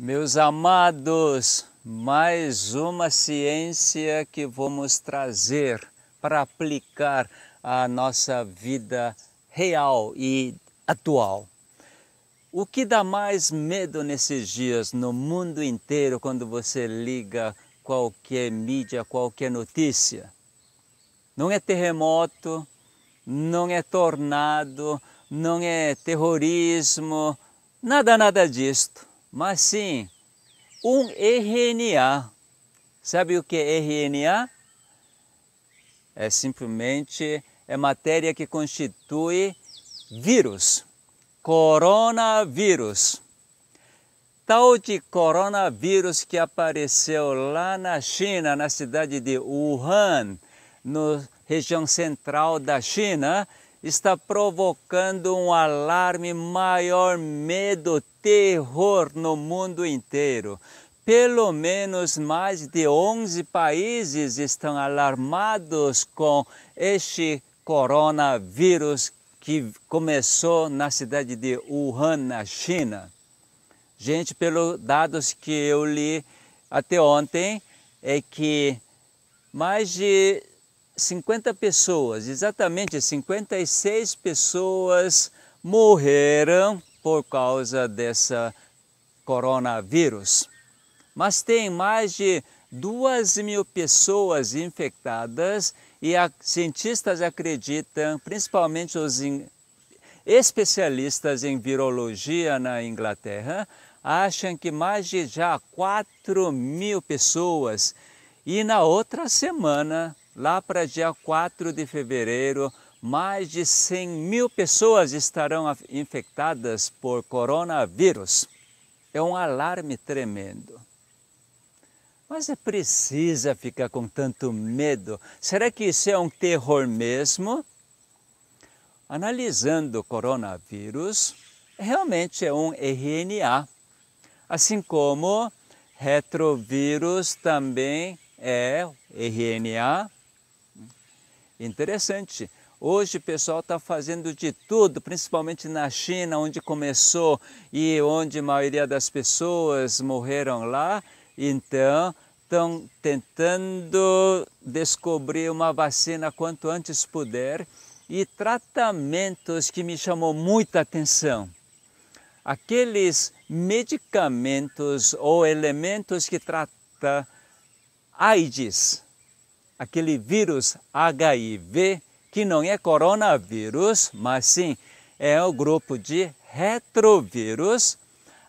Meus amados, mais uma ciência que vamos trazer para aplicar à nossa vida real e atual. O que dá mais medo nesses dias no mundo inteiro quando você liga qualquer mídia, qualquer notícia? Não é terremoto, não é tornado, não é terrorismo, nada, nada disto mas sim um RNA. Sabe o que é RNA? É simplesmente é matéria que constitui vírus, coronavírus. Tal de coronavírus que apareceu lá na China, na cidade de Wuhan, na região central da China, está provocando um alarme maior, medo, terror no mundo inteiro. Pelo menos mais de 11 países estão alarmados com este coronavírus que começou na cidade de Wuhan, na China. Gente, pelos dados que eu li até ontem, é que mais de 50 pessoas, exatamente 56 pessoas morreram por causa dessa coronavírus. Mas tem mais de 2 mil pessoas infectadas e a, cientistas acreditam, principalmente os in, especialistas em virologia na Inglaterra, acham que mais de já 4 mil pessoas. E na outra semana, lá para dia 4 de fevereiro, mais de 100 mil pessoas estarão infectadas por coronavírus. É um alarme tremendo. Mas é precisa ficar com tanto medo? Será que isso é um terror mesmo? Analisando o coronavírus, realmente é um RNA, assim como retrovírus também é RNA. Interessante. Hoje o pessoal está fazendo de tudo, principalmente na China, onde começou e onde a maioria das pessoas morreram lá. Então, estão tentando descobrir uma vacina quanto antes puder e tratamentos que me chamou muita atenção. Aqueles medicamentos ou elementos que tratam AIDS, aquele vírus HIV que não é coronavírus, mas sim é o grupo de retrovírus,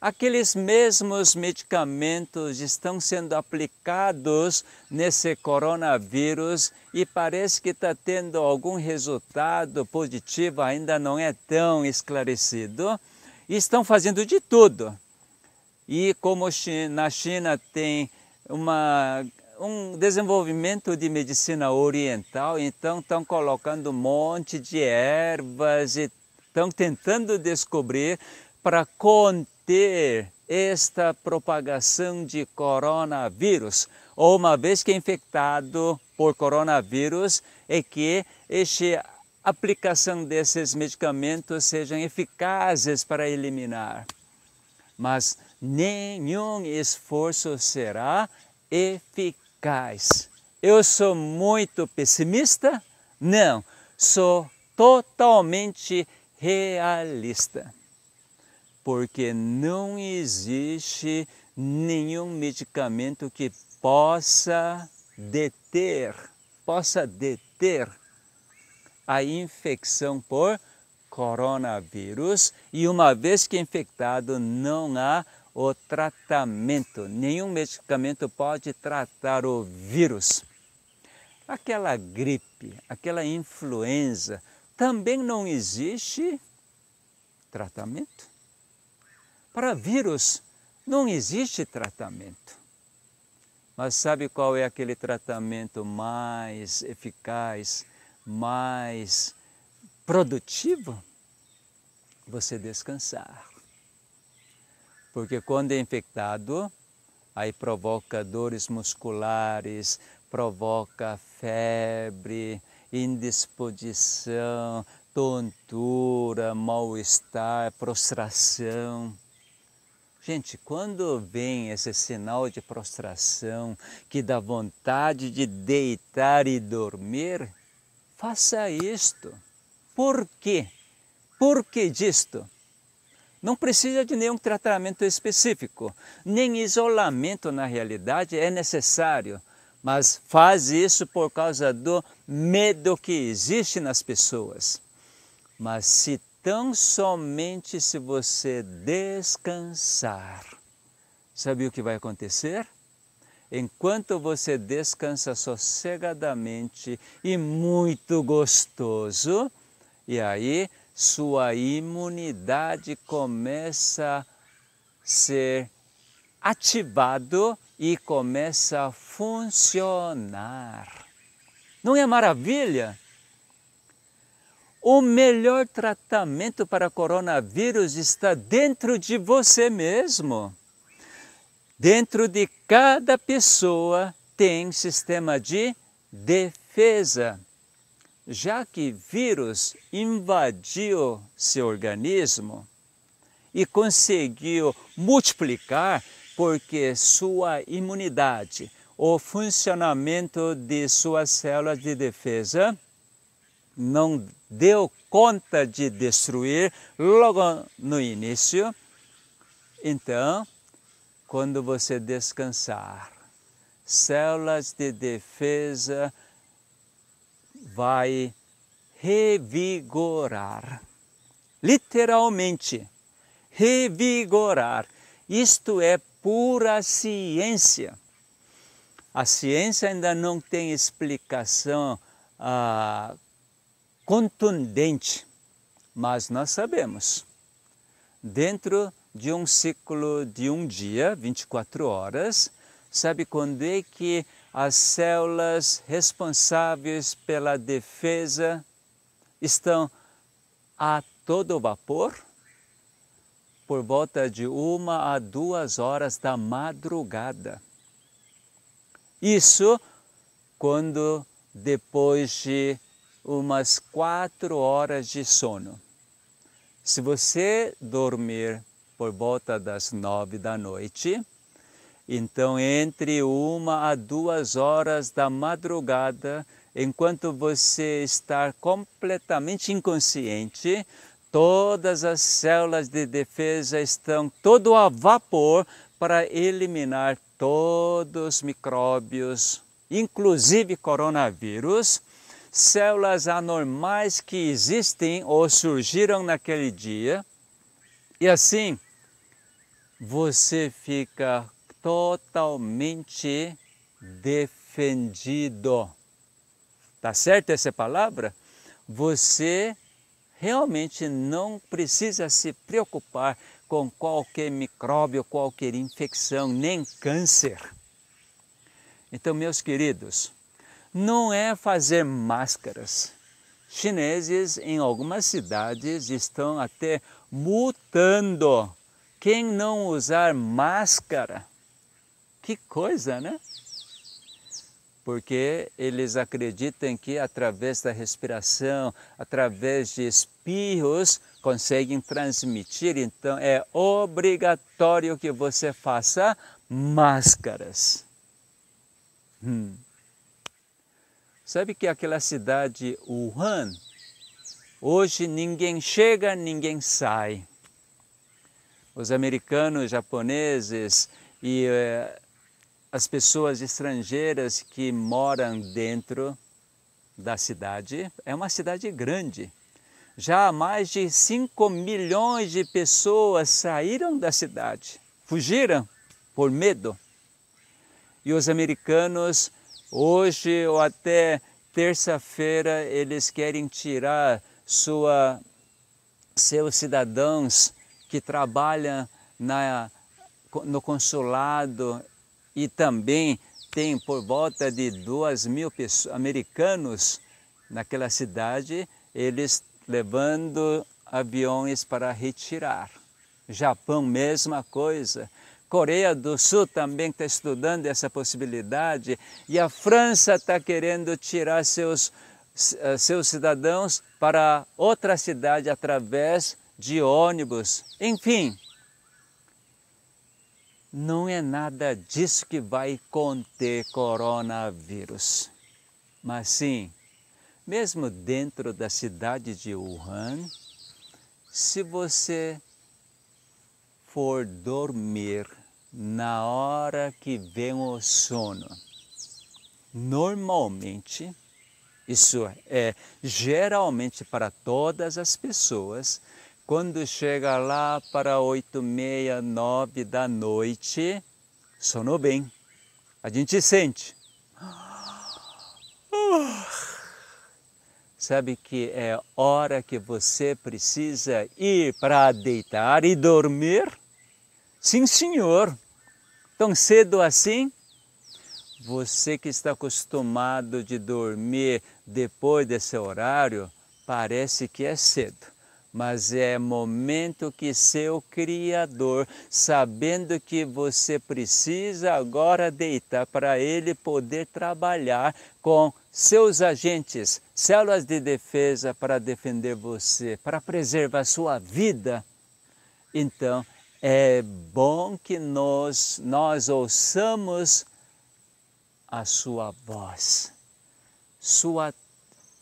aqueles mesmos medicamentos estão sendo aplicados nesse coronavírus e parece que está tendo algum resultado positivo, ainda não é tão esclarecido. E estão fazendo de tudo. E como na China tem uma um desenvolvimento de medicina oriental, então estão colocando um monte de ervas e estão tentando descobrir para conter esta propagação de coronavírus. Ou uma vez que é infectado por coronavírus, é que este aplicação desses medicamentos sejam eficazes para eliminar. Mas nenhum esforço será eficaz Guys, eu sou muito pessimista? Não, sou totalmente realista. Porque não existe nenhum medicamento que possa deter, possa deter a infecção por coronavírus e uma vez que é infectado não há o tratamento. Nenhum medicamento pode tratar o vírus. Aquela gripe, aquela influenza, também não existe tratamento. Para vírus, não existe tratamento. Mas sabe qual é aquele tratamento mais eficaz, mais produtivo? Você descansar porque quando é infectado, aí provoca dores musculares, provoca febre, indisposição, tontura, mal-estar, prostração. Gente, quando vem esse sinal de prostração que dá vontade de deitar e dormir, faça isto. Por quê? Por que disto? Não precisa de nenhum tratamento específico, nem isolamento na realidade é necessário, mas faz isso por causa do medo que existe nas pessoas. Mas se tão somente se você descansar, sabe o que vai acontecer? Enquanto você descansa sossegadamente e muito gostoso, e aí sua imunidade começa a ser ativado e começa a funcionar. Não é maravilha? O melhor tratamento para coronavírus está dentro de você mesmo. Dentro de cada pessoa tem sistema de defesa já que vírus invadiu seu organismo e conseguiu multiplicar porque sua imunidade, o funcionamento de suas células de defesa não deu conta de destruir logo no início. Então, quando você descansar, células de defesa vai revigorar. Literalmente, revigorar. Isto é pura ciência. A ciência ainda não tem explicação ah, contundente, mas nós sabemos. Dentro de um ciclo de um dia, 24 horas, sabe quando é que as células responsáveis pela defesa estão a todo vapor por volta de uma a duas horas da madrugada. Isso quando depois de umas quatro horas de sono. Se você dormir por volta das nove da noite, então, entre uma a duas horas da madrugada, enquanto você está completamente inconsciente, todas as células de defesa estão todo a vapor para eliminar todos os micróbios, inclusive coronavírus, células anormais que existem ou surgiram naquele dia. E assim, você fica totalmente defendido. Tá certo essa palavra? Você realmente não precisa se preocupar com qualquer micróbio, qualquer infecção, nem câncer. Então, meus queridos, não é fazer máscaras. Chineses em algumas cidades estão até mutando quem não usar máscara que coisa, né? Porque eles acreditam que através da respiração, através de espirros, conseguem transmitir. Então é obrigatório que você faça máscaras. Hum. Sabe que aquela cidade Wuhan, hoje ninguém chega, ninguém sai. Os americanos, japoneses e eh, as pessoas estrangeiras que moram dentro da cidade. É uma cidade grande. Já mais de 5 milhões de pessoas saíram da cidade, fugiram por medo. E os americanos, hoje ou até terça-feira, eles querem tirar sua, seus cidadãos que trabalham na, no consulado e também tem por volta de 2 mil americanos naquela cidade, eles levando aviões para retirar. Japão, mesma coisa. Coreia do Sul também está estudando essa possibilidade. E a França está querendo tirar seus, eh, seus cidadãos para outra cidade através de ônibus. Enfim, não é nada disso que vai conter coronavírus. Mas sim, mesmo dentro da cidade de Wuhan, se você for dormir na hora que vem o sono, normalmente, isso é geralmente para todas as pessoas, quando chega lá para oito, meia, nove da noite, sonou bem. A gente sente. Ah. Sabe que é hora que você precisa ir para deitar e dormir? Sim, senhor. Tão cedo assim? Você que está acostumado de dormir depois desse horário, parece que é cedo mas é momento que seu Criador, sabendo que você precisa agora deitar para ele poder trabalhar com seus agentes, células de defesa para defender você, para preservar sua vida. Então, é bom que nós, nós ouçamos a sua voz, sua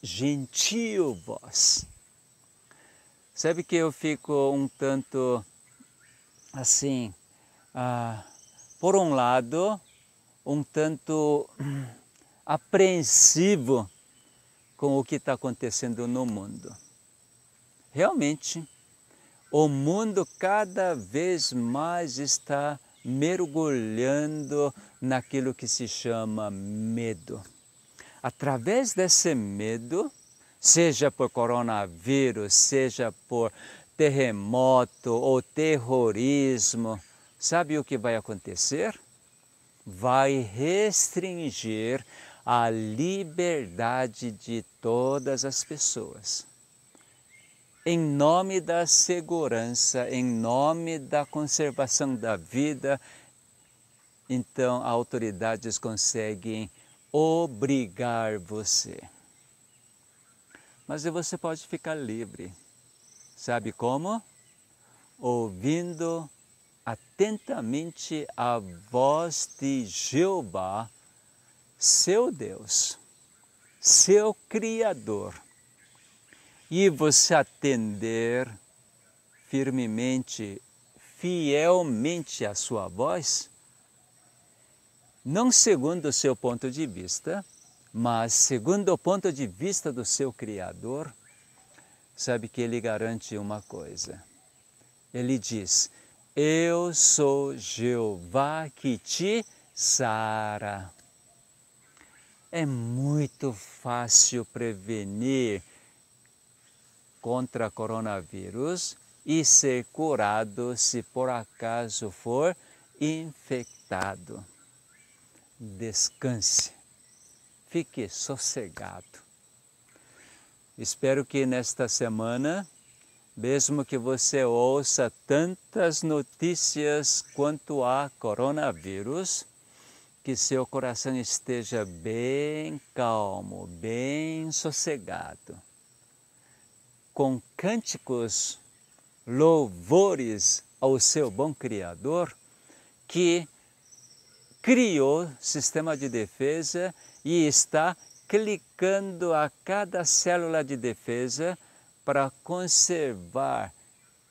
gentil voz Sabe que eu fico um tanto assim, ah, por um lado, um tanto apreensivo com o que está acontecendo no mundo. Realmente, o mundo cada vez mais está mergulhando naquilo que se chama medo. Através desse medo, seja por coronavírus, seja por terremoto ou terrorismo, sabe o que vai acontecer? Vai restringir a liberdade de todas as pessoas. Em nome da segurança, em nome da conservação da vida, então autoridades conseguem obrigar você mas você pode ficar livre. Sabe como? Ouvindo atentamente a voz de Jeová, seu Deus, seu Criador, e você atender firmemente, fielmente à sua voz, não segundo o seu ponto de vista, mas, segundo o ponto de vista do seu Criador, sabe que ele garante uma coisa. Ele diz: Eu sou Jeová que te sara. É muito fácil prevenir contra coronavírus e ser curado se por acaso for infectado. Descanse fique sossegado. Espero que nesta semana, mesmo que você ouça tantas notícias quanto a coronavírus, que seu coração esteja bem calmo, bem sossegado, com cânticos, louvores ao seu bom Criador, que criou sistema de defesa e está clicando a cada célula de defesa para conservar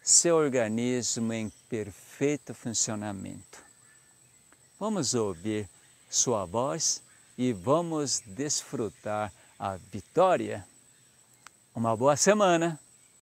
seu organismo em perfeito funcionamento. Vamos ouvir sua voz e vamos desfrutar a vitória. Uma boa semana!